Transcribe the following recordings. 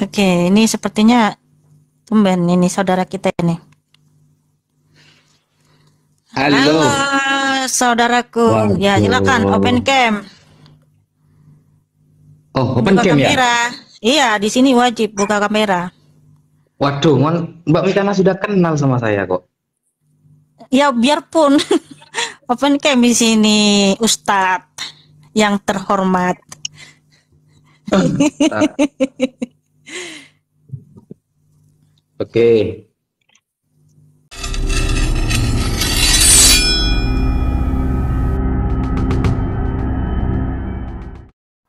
Oke, ini sepertinya tumben ini saudara kita ini. Halo, Halo saudaraku. Waduh. Ya, silakan open cam. Oh, open buka cam ya? kamera. ya. Iya, di sini wajib buka kamera. Waduh, Mbak Mikana sudah kenal sama saya kok. Ya, biarpun open cam di sini Ustadz yang terhormat. Oke. Okay.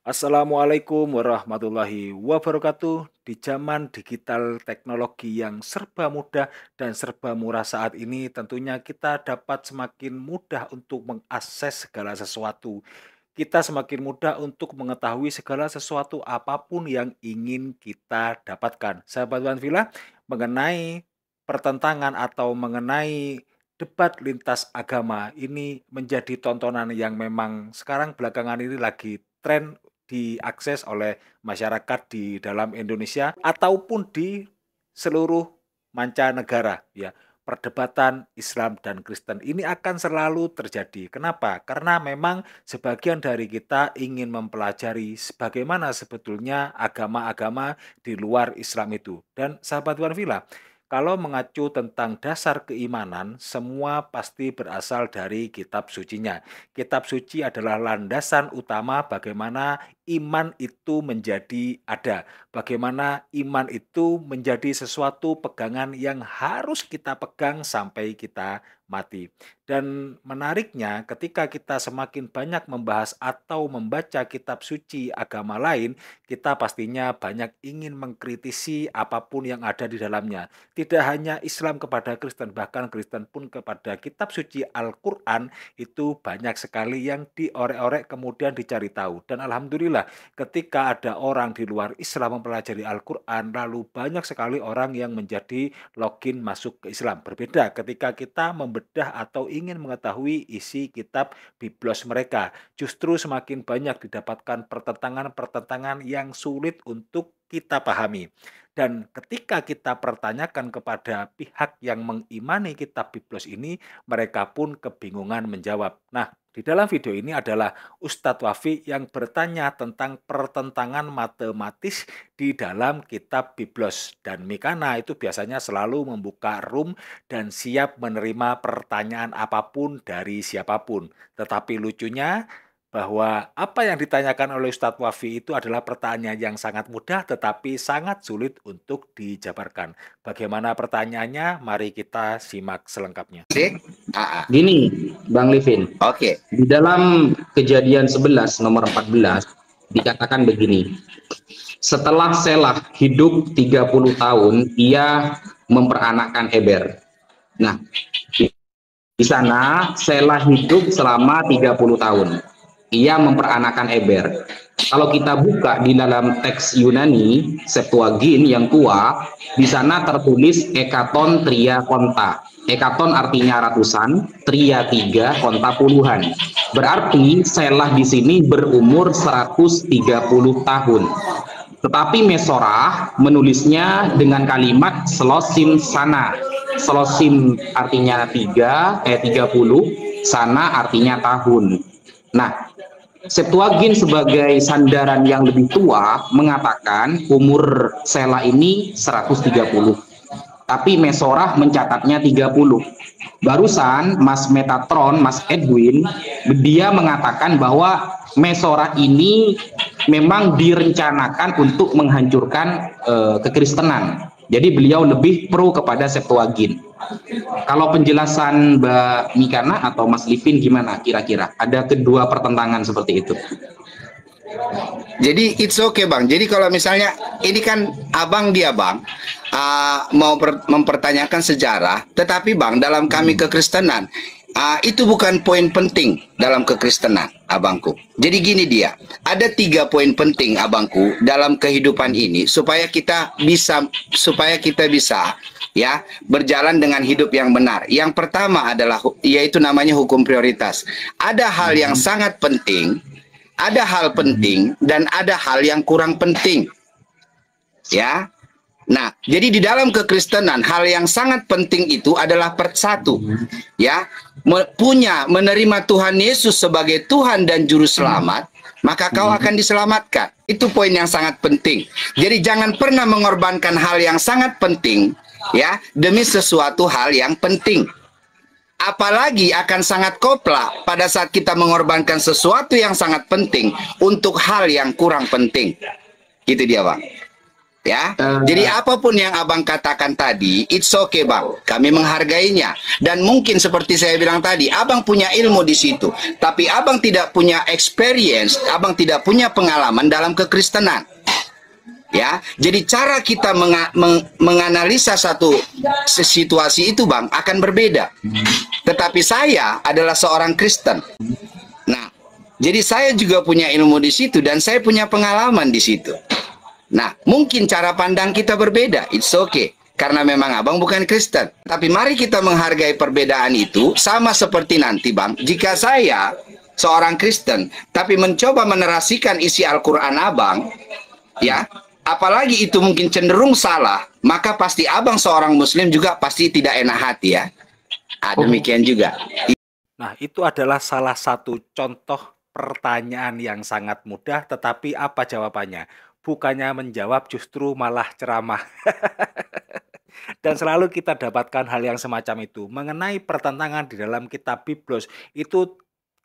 Assalamualaikum warahmatullahi wabarakatuh. Di zaman digital teknologi yang serba mudah dan serba murah saat ini, tentunya kita dapat semakin mudah untuk mengakses segala sesuatu kita semakin mudah untuk mengetahui segala sesuatu apapun yang ingin kita dapatkan. Sahabat Wan Villa, mengenai pertentangan atau mengenai debat lintas agama ini menjadi tontonan yang memang sekarang belakangan ini lagi tren diakses oleh masyarakat di dalam Indonesia ataupun di seluruh mancanegara ya perdebatan Islam dan Kristen ini akan selalu terjadi. Kenapa? Karena memang sebagian dari kita ingin mempelajari bagaimana sebetulnya agama-agama di luar Islam itu. Dan sahabat Villa, kalau mengacu tentang dasar keimanan, semua pasti berasal dari kitab sucinya. Kitab suci adalah landasan utama bagaimana iman itu menjadi ada, bagaimana iman itu menjadi sesuatu pegangan yang harus kita pegang sampai kita mati. Dan menariknya, ketika kita semakin banyak membahas atau membaca kitab suci agama lain, kita pastinya banyak ingin mengkritisi apapun yang ada di dalamnya. Tidak hanya Islam kepada Kristen, bahkan Kristen pun kepada kitab suci Al-Quran itu banyak sekali yang diorek-orek kemudian dicari tahu. Dan alhamdulillah, ketika ada orang di luar Islam mempelajari Al-Quran, lalu banyak sekali orang yang menjadi login masuk ke Islam. Berbeda ketika kita membedah atau ingin mengetahui isi kitab biblos mereka. Justru semakin banyak didapatkan pertentangan-pertentangan yang sulit untuk kita pahami. Dan ketika kita pertanyakan kepada pihak yang mengimani kitab Biblos ini, mereka pun kebingungan menjawab. Nah, di dalam video ini adalah Ustadz Wafi yang bertanya tentang pertentangan matematis di dalam kitab Biblos. Dan Mikana itu biasanya selalu membuka room dan siap menerima pertanyaan apapun dari siapapun. Tetapi lucunya bahwa apa yang ditanyakan oleh Ustadz Wafi itu adalah pertanyaan yang sangat mudah tetapi sangat sulit untuk dijabarkan. Bagaimana pertanyaannya? Mari kita simak selengkapnya. Ah, ah. Gini, Bang Livin. Oke. Okay. Di dalam kejadian 11 nomor 14 dikatakan begini. Setelah Selah hidup 30 tahun, ia memperanakkan Eber. Nah, di sana Selah hidup selama 30 tahun ia memperanakan Eber. Kalau kita buka di dalam teks Yunani Septuagin yang tua, di sana tertulis ekaton tria konta. Ekaton artinya ratusan, tria tiga konta puluhan. Berarti Selah di sini berumur 130 tahun. Tetapi Mesorah menulisnya dengan kalimat selosim sana. Selosim artinya tiga, eh puluh, sana artinya tahun. Nah, Septuagin sebagai sandaran yang lebih tua mengatakan umur Sela ini 130 tapi Mesorah mencatatnya 30. Barusan Mas Metatron, Mas Edwin, dia mengatakan bahwa Mesorah ini memang direncanakan untuk menghancurkan uh, kekristenan. Jadi beliau lebih pro kepada Septuagint. Kalau penjelasan Mbak Mikana atau Mas Livin gimana kira-kira? Ada kedua pertentangan seperti itu. Jadi it's okay bang. Jadi kalau misalnya ini kan abang dia bang uh, mau mempertanyakan sejarah, tetapi bang dalam kami hmm. kekristenan uh, itu bukan poin penting dalam kekristenan, abangku. Jadi gini dia, ada tiga poin penting, abangku, dalam kehidupan ini supaya kita bisa supaya kita bisa ya berjalan dengan hidup yang benar. Yang pertama adalah yaitu namanya hukum prioritas. Ada hal yang mhm. sangat penting, ada hal penting dan ada hal yang kurang penting. Ya, Nah, jadi di dalam kekristenan hal yang sangat penting itu adalah persatu. Ya, punya menerima Tuhan Yesus sebagai Tuhan dan juru selamat, maka kau akan diselamatkan. Itu poin yang sangat penting. Jadi jangan pernah mengorbankan hal yang sangat penting ya demi sesuatu hal yang penting. Apalagi akan sangat kopla pada saat kita mengorbankan sesuatu yang sangat penting untuk hal yang kurang penting. Gitu dia, Bang ya. Uh, Jadi apapun yang abang katakan tadi, it's okay bang, kami menghargainya. Dan mungkin seperti saya bilang tadi, abang punya ilmu di situ, tapi abang tidak punya experience, abang tidak punya pengalaman dalam kekristenan. Ya, jadi cara kita menga meng menganalisa satu situasi itu, Bang, akan berbeda. Tetapi saya adalah seorang Kristen. Nah, jadi saya juga punya ilmu di situ dan saya punya pengalaman di situ. Nah, mungkin cara pandang kita berbeda. It's okay. Karena memang abang bukan Kristen. Tapi mari kita menghargai perbedaan itu. Sama seperti nanti bang, jika saya seorang Kristen, tapi mencoba menerasikan isi Al-Quran abang, ya, apalagi itu mungkin cenderung salah, maka pasti abang seorang Muslim juga pasti tidak enak hati ya. Ah, demikian juga. Nah, itu adalah salah satu contoh pertanyaan yang sangat mudah, tetapi apa jawabannya? Bukannya menjawab, justru malah ceramah. Dan selalu kita dapatkan hal yang semacam itu mengenai pertentangan di dalam kitab Biblos. Itu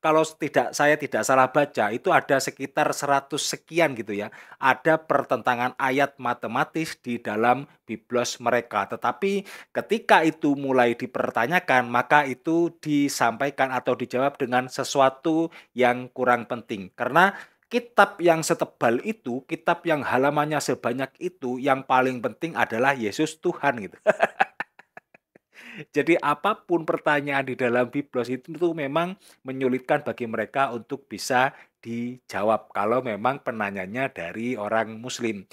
kalau tidak saya tidak salah baca itu ada sekitar 100 sekian gitu ya. Ada pertentangan ayat matematis di dalam biblos mereka. Tetapi ketika itu mulai dipertanyakan, maka itu disampaikan atau dijawab dengan sesuatu yang kurang penting. Karena kitab yang setebal itu, kitab yang halamannya sebanyak itu, yang paling penting adalah Yesus Tuhan gitu. Jadi apapun pertanyaan di dalam biblos itu tuh memang menyulitkan bagi mereka untuk bisa dijawab kalau memang penanyanya dari orang muslim.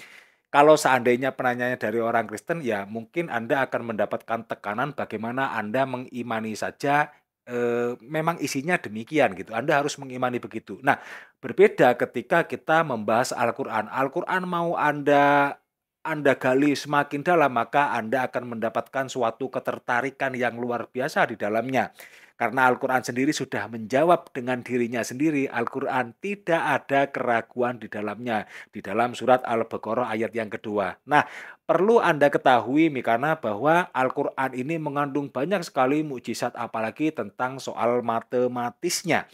Kalau seandainya penanyanya dari orang Kristen ya mungkin Anda akan mendapatkan tekanan bagaimana Anda mengimani saja e, memang isinya demikian gitu. Anda harus mengimani begitu. Nah, berbeda ketika kita membahas Al-Qur'an. Al-Qur'an mau Anda anda gali semakin dalam, maka Anda akan mendapatkan suatu ketertarikan yang luar biasa di dalamnya. Karena Al-Quran sendiri sudah menjawab dengan dirinya sendiri, Al-Quran tidak ada keraguan di dalamnya, di dalam surat Al-Baqarah ayat yang kedua. Nah, perlu Anda ketahui Mikana bahwa Al-Quran ini mengandung banyak sekali mukjizat apalagi tentang soal matematisnya.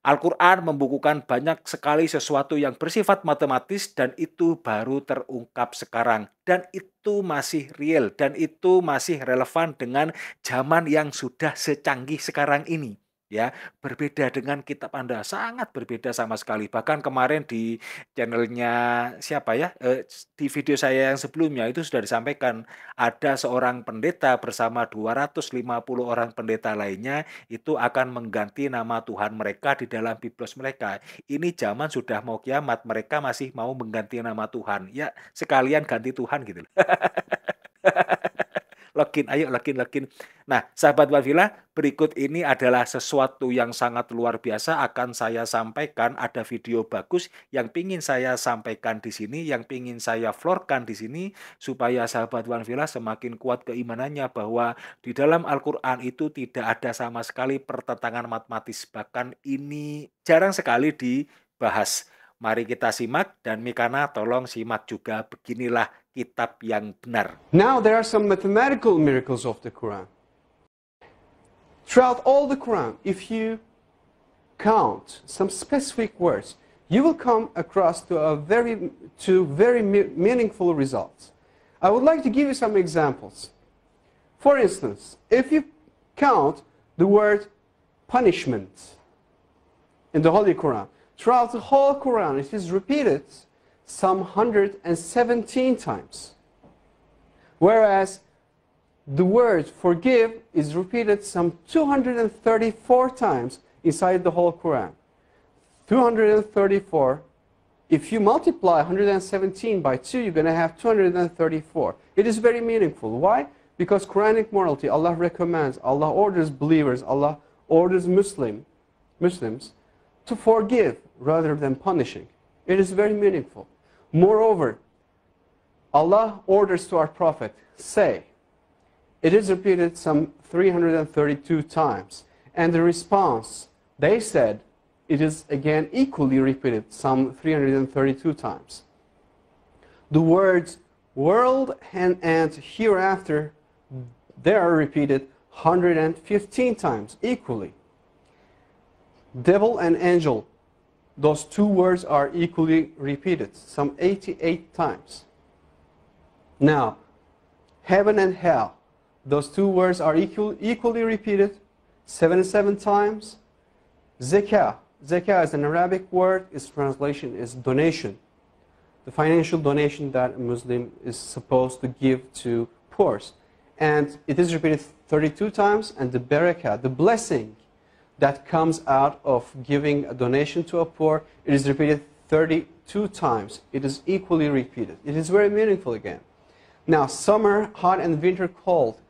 Al-Quran membukukan banyak sekali sesuatu yang bersifat matematis dan itu baru terungkap sekarang. Dan itu masih real dan itu masih relevan dengan zaman yang sudah secanggih sekarang ini ya berbeda dengan kitab Anda sangat berbeda sama sekali bahkan kemarin di channelnya siapa ya eh, di video saya yang sebelumnya itu sudah disampaikan ada seorang pendeta bersama 250 orang pendeta lainnya itu akan mengganti nama Tuhan mereka di dalam biblos mereka ini zaman sudah mau kiamat mereka masih mau mengganti nama Tuhan ya sekalian ganti Tuhan gitu login, ayo login, login. Nah, sahabat Wafila, berikut ini adalah sesuatu yang sangat luar biasa akan saya sampaikan. Ada video bagus yang ingin saya sampaikan di sini, yang ingin saya florkan di sini, supaya sahabat Wafila semakin kuat keimanannya bahwa di dalam Al-Quran itu tidak ada sama sekali pertentangan matematis. Bahkan ini jarang sekali dibahas. Mari kita simak dan Mikana tolong simak juga beginilah kitab yang benar. Now there are some mathematical miracles of the Quran. Throughout all the Quran, if you count some specific words, you will come across to a very to very meaningful results. I would like to give you some examples. For instance, if you count the word punishment in the Holy Quran, throughout the whole Quran it is repeated some 117 times. Whereas the word forgive is repeated some 234 times inside the whole Quran. 234. If you multiply 117 by 2, you're going to have 234. It is very meaningful. Why? Because Quranic morality, Allah recommends, Allah orders believers, Allah orders Muslim, Muslims to forgive rather than punishing. It is very meaningful. Moreover, Allah orders to our Prophet, say, it is repeated some 332 times. And the response, they said, it is again equally repeated some 332 times. The words world and, and hereafter, they are repeated 115 times equally. Devil and angel those two words are equally repeated, some 88 times. Now, heaven and hell, those two words are equal, equally repeated 77 times. Zakah, zakah is an Arabic word, its translation is donation. The financial donation that a Muslim is supposed to give to poor. And it is repeated 32 times, and the barakah, the blessing, that comes out of giving a donation to a poor, it is repeated 32 times. It is equally repeated. It is very meaningful again. Now, summer, hot, and winter, cold.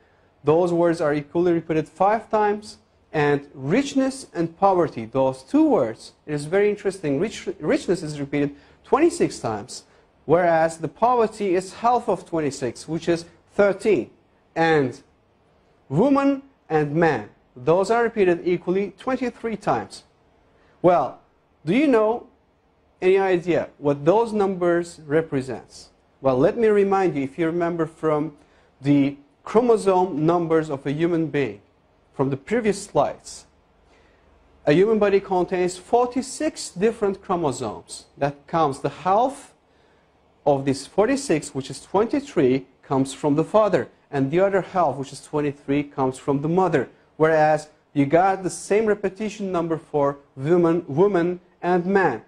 Those words are equally repeated five times. And richness and poverty, those two words, it is very interesting. Rich, richness is repeated 26 times, whereas the poverty is half of 26, which is 13. And woman and man, those are repeated equally 23 times. Well, do you know any idea what those numbers represents? Well, let me remind you, if you remember from the chromosome numbers of a human being from the previous slides, a human body contains 46 different chromosomes. That comes the half of this 46, which is 23, comes from the father, and the other half, which is 23, comes from the mother. Whereas you got the same repetition number for woman, woman and man.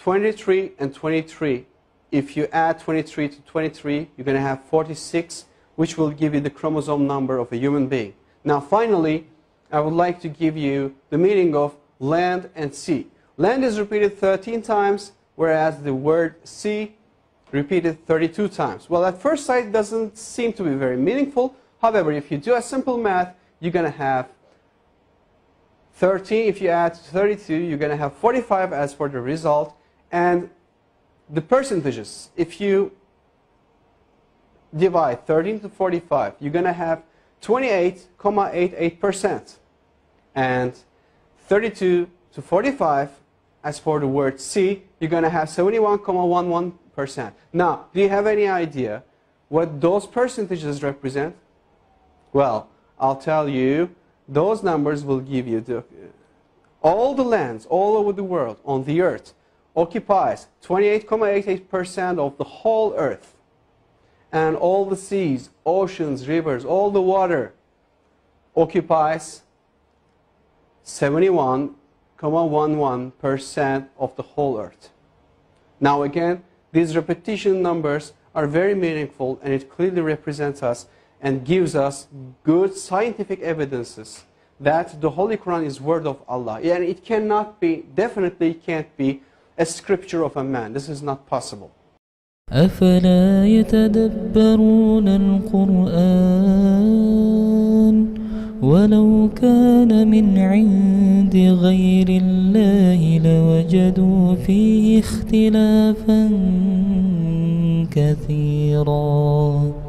23 and 23. If you add 23 to 23, you're going to have 46, which will give you the chromosome number of a human being. Now, finally, I would like to give you the meaning of land and sea. Land is repeated 13 times, whereas the word sea repeated 32 times. Well, at first sight, doesn't seem to be very meaningful. However, if you do a simple math, you're going to have 13. If you add 32, you're going to have 45 as for the result. And the percentages, if you divide 13 to 45, you're going to have 28.88%. And 32 to 45, as for the word C, you're going to have 71.11%. Now, do you have any idea what those percentages represent? Well, I'll tell you, those numbers will give you the, all the lands all over the world on the earth occupies 28.88% of the whole earth and all the seas, oceans, rivers, all the water occupies 71.11% of the whole earth. Now again, these repetition numbers are very meaningful and it clearly represents us and gives us good scientific evidences that the Holy Quran is word of Allah. And it cannot be, definitely can't be a scripture of a man. This is not possible. أفلا يتدبرون القرآن ولو كان من عند غير الله لوجدوا فيه اختلافا كثيرا